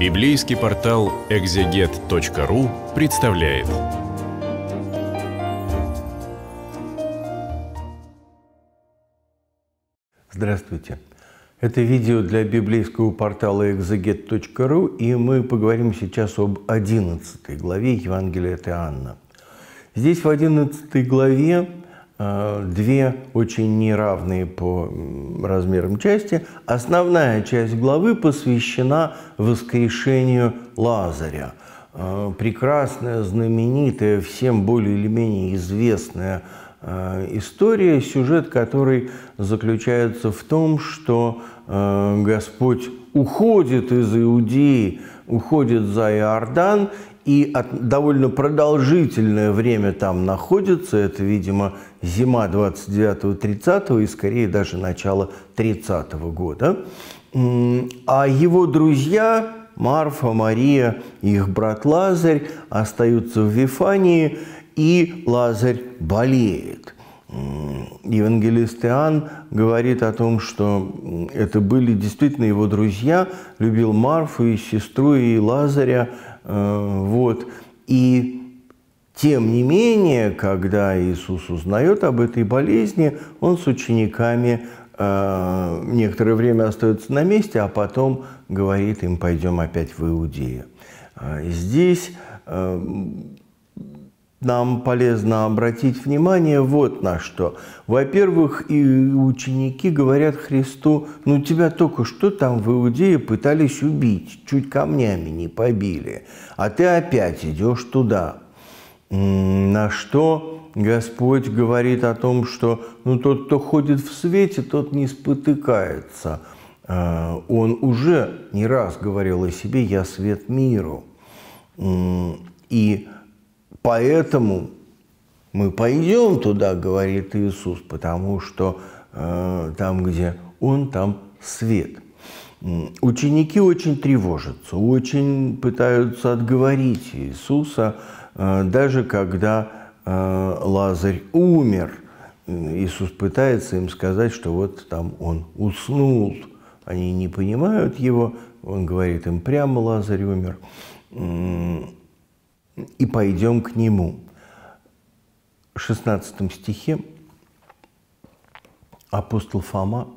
Библейский портал экзегет.ру представляет. Здравствуйте. Это видео для библейского портала экзегет.ру, и мы поговорим сейчас об 11 главе Евангелия от Иоанна. Здесь в 11 главе Э, две очень неравные по размерам части. Основная часть главы посвящена воскрешению Лазаря. Э, прекрасная, знаменитая, всем более или менее известная э, история, сюжет который заключается в том, что Господь уходит из Иудеи, уходит за Иордан и от, довольно продолжительное время там находится. Это, видимо, зима 29-30 и, скорее, даже начало 30 -го года. А его друзья Марфа, Мария и их брат Лазарь остаются в Вифании, и Лазарь болеет. Евангелист Иоанн говорит о том, что это были действительно его друзья, любил Марфу и сестру, и Лазаря, Э, вот. И тем не менее, когда Иисус узнает об этой болезни, он с учениками э, некоторое время остается на месте, а потом говорит им, пойдем опять в Иудею. Э, здесь нам полезно обратить внимание вот на что. Во-первых, и ученики говорят Христу, ну тебя только что там в Иудее пытались убить, чуть камнями не побили, а ты опять идешь туда. На что Господь говорит о том, что ну, тот, кто ходит в свете, тот не спотыкается. А, он уже не раз говорил о себе «я свет миру». И Поэтому мы пойдем туда, говорит Иисус, потому что э, там, где Он, там свет. Ученики очень тревожатся, очень пытаются отговорить Иисуса, э, даже когда э, Лазарь умер. Иисус пытается им сказать, что вот там он уснул. Они не понимают его, он говорит им прямо, Лазарь умер и пойдем к Нему». В 16 стихе апостол Фома,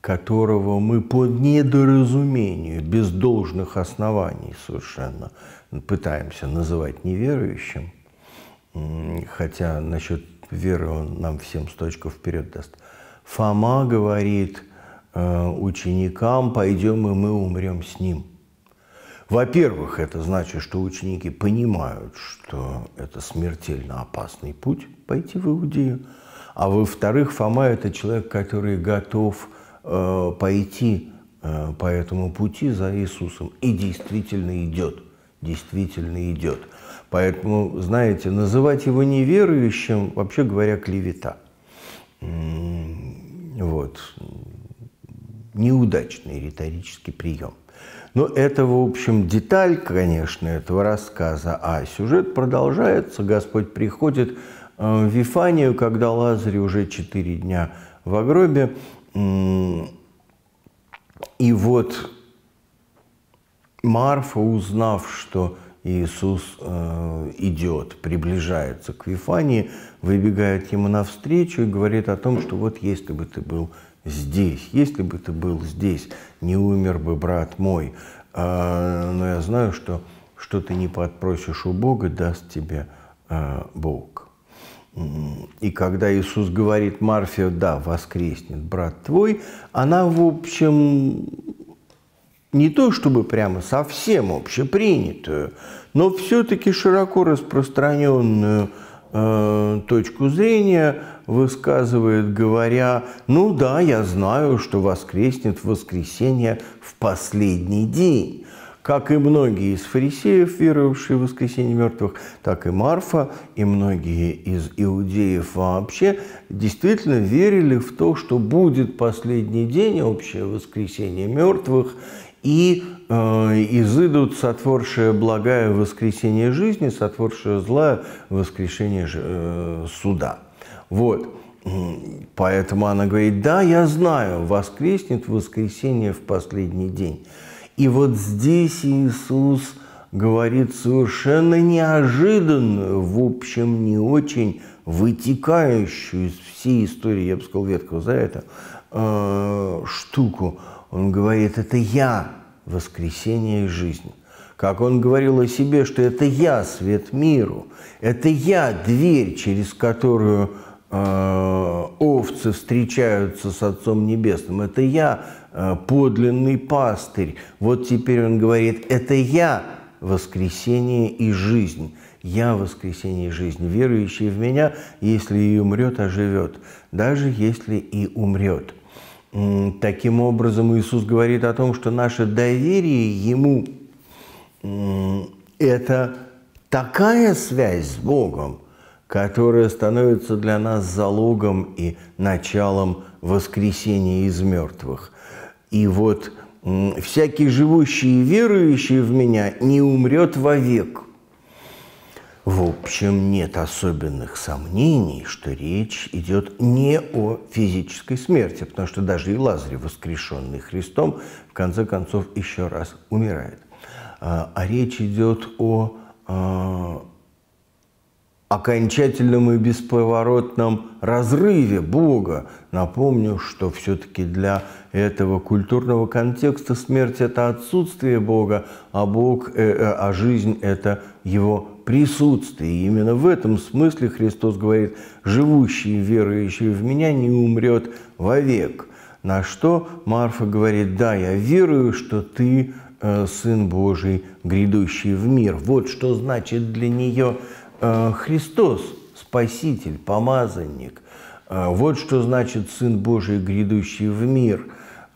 которого мы по недоразумению, без должных оснований совершенно пытаемся называть неверующим, хотя насчет веры он нам всем сточку вперед даст. Фома говорит э, ученикам, пойдем и мы умрем с ним – во-первых, это значит, что ученики понимают, что это смертельно опасный путь пойти в Иудею. А во-вторых, Фома – это человек, который готов э, пойти э, по этому пути за Иисусом и действительно идет, действительно идет. Поэтому, знаете, называть его неверующим, вообще говоря, клевета. Вот. Неудачный риторический прием. Но это, в общем, деталь, конечно, этого рассказа. А сюжет продолжается. Господь приходит э, в Вифанию, когда Лазарь уже четыре дня в гробе. И вот Марфа, узнав, что Иисус э, идет, приближается к Вифании, выбегает ему навстречу и говорит о том, что вот если бы ты был здесь. Если бы ты был здесь, не умер бы брат мой. А, но я знаю, что что ты не подпросишь у Бога, даст тебе а, Бог. И когда Иисус говорит Марфе, да, воскреснет брат твой, она, в общем, не то чтобы прямо совсем общепринятую, но все-таки широко распространенную э, а, точку зрения – высказывает, говоря, ну да, я знаю, что воскреснет воскресенье в последний день. Как и многие из фарисеев, веровавшие в воскресение мертвых, так и Марфа, и многие из иудеев вообще, действительно верили в то, что будет последний день, общее воскресение мертвых, и э, изыдут сотворшее благая воскресение жизни, сотворшее злая воскрешение э, суда. Вот. Поэтому она говорит, да, я знаю, воскреснет в воскресенье в последний день. И вот здесь Иисус говорит совершенно неожиданную, в общем, не очень вытекающую из всей истории, я бы сказал, Ветхого Завета, э, штуку. Он говорит, это я, воскресение и жизнь. Как он говорил о себе, что это я, свет миру, это я, дверь, через которую Э, овцы встречаются с Отцом Небесным. Это я, э, подлинный пастырь. Вот теперь он говорит, это я воскресение и жизнь. Я воскресение и жизнь. Верующий в меня, если и умрет, оживет. А Даже если и умрет. Таким образом, Иисус говорит о том, что наше доверие Ему – это такая связь с Богом – которое становится для нас залогом и началом воскресения из мертвых. И вот «всякий живущий и верующий в меня не умрет вовек». В общем, нет особенных сомнений, что речь идет не о физической смерти, потому что даже и Лазарь, воскрешенный Христом, в конце концов еще раз умирает. А, а речь идет о а, окончательном и бесповоротном разрыве Бога. Напомню, что все-таки для этого культурного контекста смерть – это отсутствие Бога, а, Бог, э, э, а жизнь – это его присутствие. И именно в этом смысле Христос говорит «живущий, верующий в меня не умрет вовек». На что Марфа говорит «да, я верую, что ты э, Сын Божий, грядущий в мир». Вот что значит для нее – Э, Христос, Спаситель, Помазанник, э, вот что значит Сын Божий, грядущий в мир.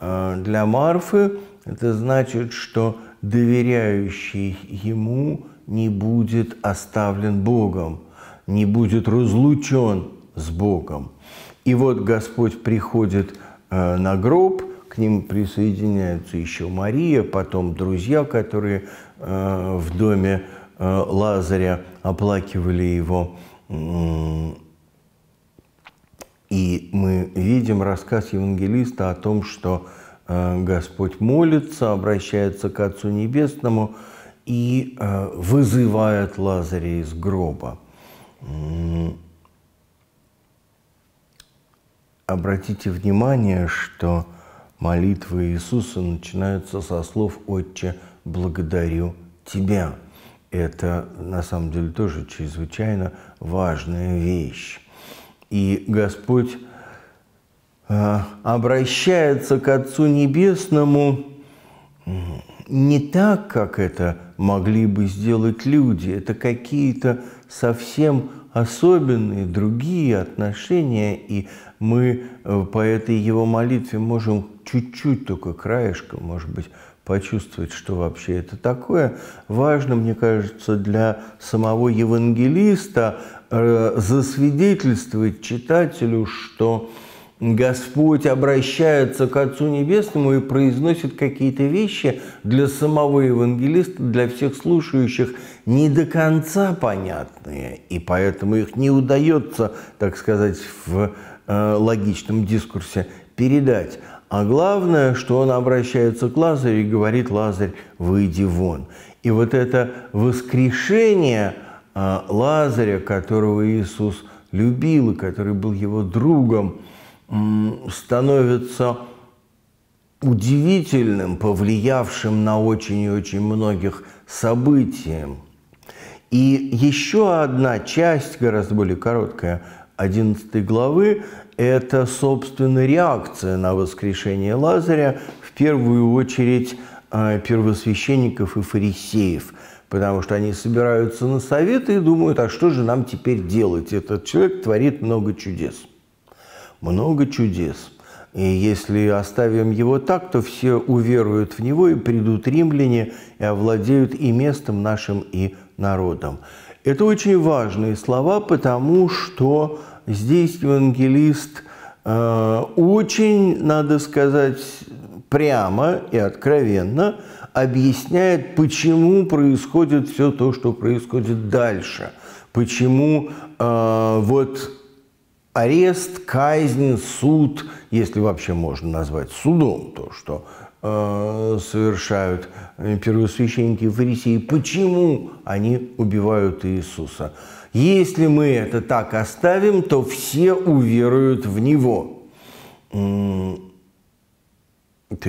Э, для Марфы это значит, что доверяющий Ему не будет оставлен Богом, не будет разлучен с Богом. И вот Господь приходит на гроб, к ним присоединяются еще Мария, потом друзья, которые в доме Э, Лазаря, оплакивали его. И мы видим рассказ евангелиста о том, что э, Господь молится, обращается к Отцу Небесному и э, вызывает Лазаря из гроба. Обратите внимание, что молитвы Иисуса начинаются со слов «Отче, благодарю Тебя» это на самом деле тоже чрезвычайно важная вещь. И Господь э, обращается к Отцу Небесному не так, как это могли бы сделать люди. Это какие-то совсем особенные, другие отношения, и мы э, по этой его молитве можем чуть-чуть только краешком, может быть, почувствовать, что вообще это такое. Важно, мне кажется, для самого евангелиста э, засвидетельствовать читателю, что Господь обращается к Отцу Небесному и произносит какие-то вещи для самого евангелиста, для всех слушающих, не до конца понятные, и поэтому их не удается, так сказать, в э, логичном дискурсе передать. А главное, что он обращается к Лазарю и говорит, Лазарь, выйди вон. И вот это воскрешение а, Лазаря, которого Иисус любил, и который был его другом, становится удивительным, повлиявшим на очень и очень многих событием. И еще одна часть, гораздо более короткая, 11 главы, это, собственно, реакция на воскрешение Лазаря, в первую очередь а, первосвященников и фарисеев, потому что они собираются на советы и думают, а что же нам теперь делать? Этот человек творит много чудес. Много чудес. И если оставим его так, то все уверуют в него, и придут римляне, и овладеют и местом нашим, и народом. Это очень важные слова, потому что здесь евангелист э, очень, надо сказать, прямо и откровенно объясняет, почему происходит все то, что происходит дальше, почему э, вот арест, казнь, суд, если вообще можно назвать судом то, что Э, совершают первосвященники и фарисеи, почему они убивают Иисуса. Если мы это так оставим, то все уверуют в Него. То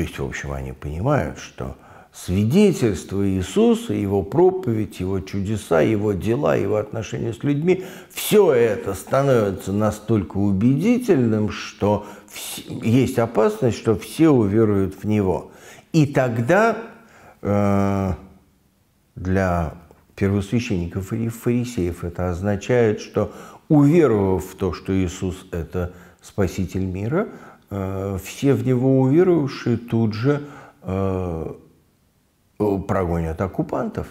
есть, в общем, они понимают, что свидетельство Иисуса, его проповедь, его чудеса, его дела, его отношения с людьми, все это становится настолько убедительным, что есть опасность, что все уверуют в него. И тогда э, для первосвященников и фарисеев это означает, что уверовав в то, что Иисус – это Спаситель мира, э, все в Него уверовавшие тут же э, Э, прогонят оккупантов.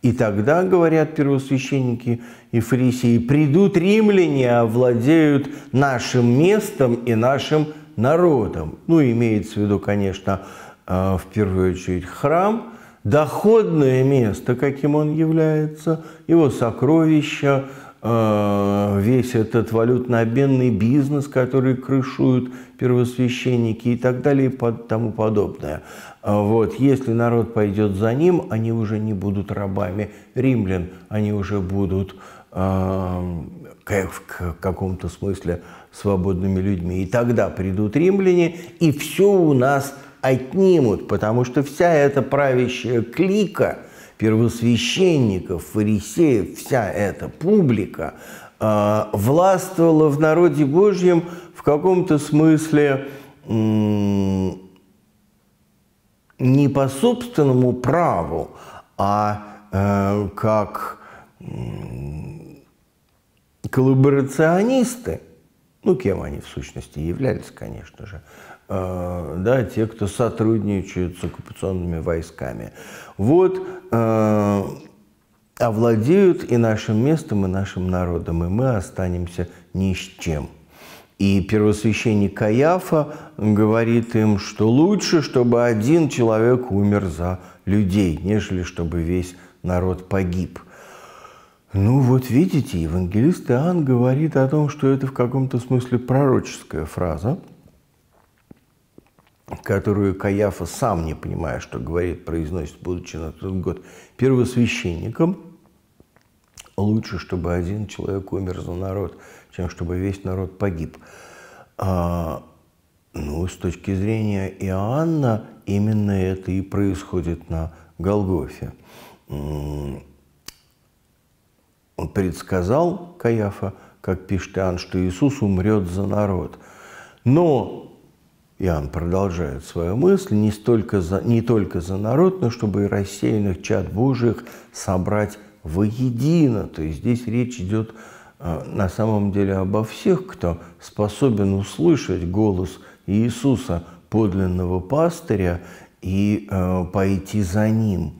И тогда, говорят первосвященники Ефрисии, придут римляне, овладеют а нашим местом и нашим народом. Ну, имеется в виду, конечно, э, в первую очередь храм, доходное место, каким он является, его сокровища, э, весь этот валютно-обменный бизнес, который крышуют первосвященники и так далее и тому подобное. А вот, если народ пойдет за ним, они уже не будут рабами римлян, они уже будут э, как, в каком-то смысле свободными людьми. И тогда придут римляне, и все у нас отнимут, потому что вся эта правящая клика первосвященников, фарисеев, вся эта публика э, властвовала в народе Божьем в каком-то смысле э, не по собственному праву, а э, как э, коллаборационисты, ну, кем они в сущности являлись, конечно же, э, да, те, кто сотрудничают с оккупационными войсками, вот, э, овладеют и нашим местом, и нашим народом, и мы останемся ни с чем – и первосвященник Каяфа говорит им, что лучше, чтобы один человек умер за людей, нежели чтобы весь народ погиб. Ну вот видите, евангелист Иоанн говорит о том, что это в каком-то смысле пророческая фраза, которую Каяфа сам не понимая, что говорит, произносит, будучи на тот год первосвященником. Лучше, чтобы один человек умер за народ – чем чтобы весь народ погиб. А, ну, с точки зрения Иоанна, именно это и происходит на Голгофе. Он предсказал Каяфа, как пишет Иоанн, что Иисус умрет за народ. Но Иоанн продолжает свою мысль, не, столько за, не только за народ, но чтобы и рассеянных чад Божьих собрать воедино. То есть здесь речь идет о а на самом деле обо всех, кто способен услышать голос Иисуса, подлинного пастыря, и э, пойти за ним.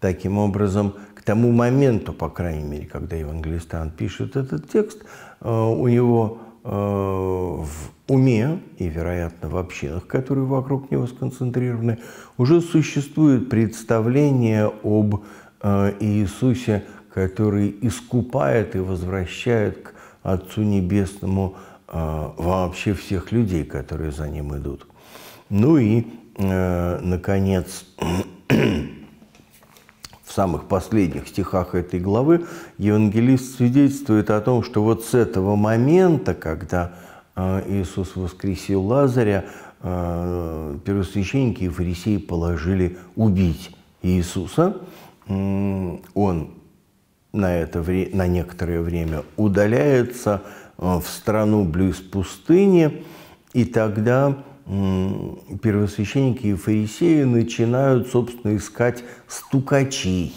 Таким образом, к тому моменту, по крайней мере, когда евангелистан пишет этот текст, э, у него э, в уме и, вероятно, в общинах, которые вокруг него сконцентрированы, уже существует представление об э, Иисусе – который искупает и возвращает к Отцу Небесному э, вообще всех людей, которые за ним идут. Ну и, э, наконец, в самых последних стихах этой главы евангелист свидетельствует о том, что вот с этого момента, когда э, Иисус воскресил Лазаря, э, первосвященники и фарисеи положили убить Иисуса. Он на, это вре на некоторое время удаляется э, в страну близ пустыни, и тогда первосвященники и фарисеи начинают, собственно, искать стукачей,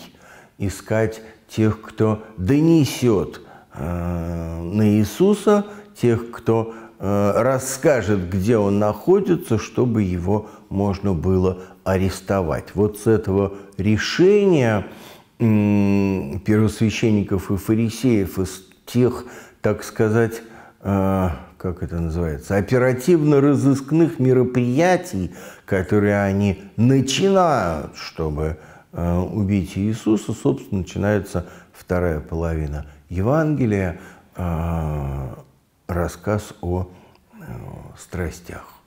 искать тех, кто донесет э, на Иисуса, тех, кто э, расскажет, где он находится, чтобы его можно было арестовать. Вот с этого решения первосвященников и фарисеев, из тех, так сказать, э, как это называется, оперативно-розыскных мероприятий, которые они начинают, чтобы э, убить Иисуса, собственно, начинается вторая половина Евангелия, э, рассказ о страстях.